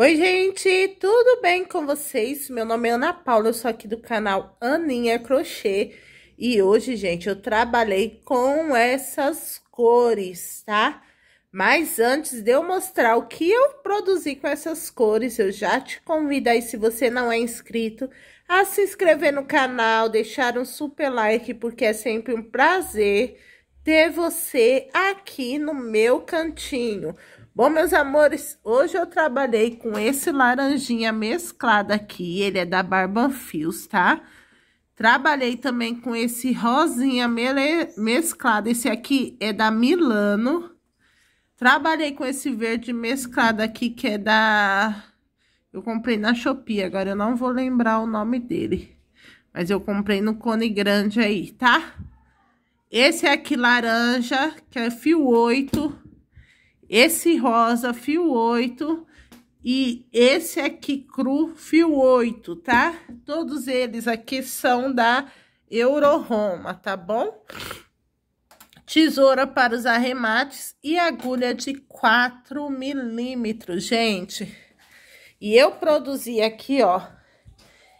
Oi, gente, tudo bem com vocês? Meu nome é Ana Paula, eu sou aqui do canal Aninha Crochê. E hoje, gente, eu trabalhei com essas cores, tá? Mas antes de eu mostrar o que eu produzi com essas cores, eu já te convido aí, se você não é inscrito, a se inscrever no canal, deixar um super like, porque é sempre um prazer ter você aqui no meu cantinho. Bom, meus amores, hoje eu trabalhei com esse laranjinha mesclado aqui, ele é da Barban Fios, tá? Trabalhei também com esse rosinha mesclado, esse aqui é da Milano. Trabalhei com esse verde mesclado aqui, que é da... Eu comprei na Shopee, agora eu não vou lembrar o nome dele. Mas eu comprei no Cone Grande aí, tá? Esse aqui laranja, que é fio 8. Esse rosa, fio 8, e esse aqui cru, fio 8, tá? Todos eles aqui são da Euroroma, tá bom? Tesoura para os arremates e agulha de 4 milímetros, gente. E eu produzi aqui, ó,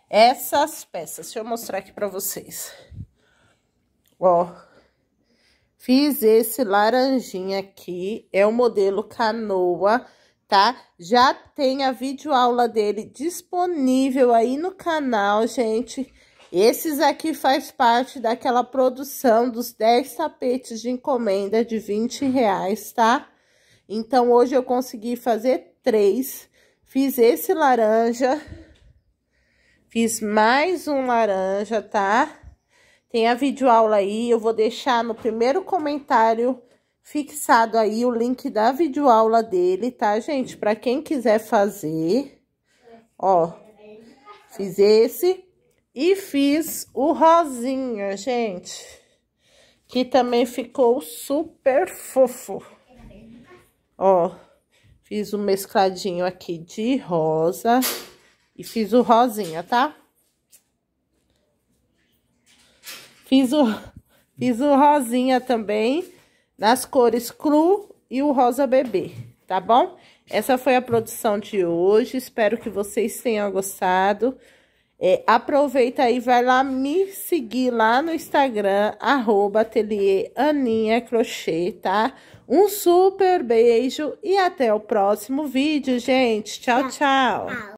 essas peças. Deixa eu mostrar aqui para vocês. Ó. Fiz esse laranjinha aqui, é o modelo canoa, tá? Já tem a videoaula dele disponível aí no canal, gente. Esses aqui faz parte daquela produção dos 10 tapetes de encomenda de 20 reais, tá? Então, hoje eu consegui fazer três. Fiz esse laranja. Fiz mais um laranja, tá? Tá? Tem a videoaula aí, eu vou deixar no primeiro comentário fixado aí o link da videoaula dele, tá, gente? Para quem quiser fazer, ó, fiz esse e fiz o rosinha, gente, que também ficou super fofo. Ó, fiz um mescladinho aqui de rosa e fiz o rosinha, tá? Fiz o, fiz o rosinha também, nas cores cru e o rosa bebê, tá bom? Essa foi a produção de hoje, espero que vocês tenham gostado. É, aproveita aí, vai lá me seguir lá no Instagram, arroba Aninha Crochê, tá? Um super beijo e até o próximo vídeo, gente. tchau. tchau.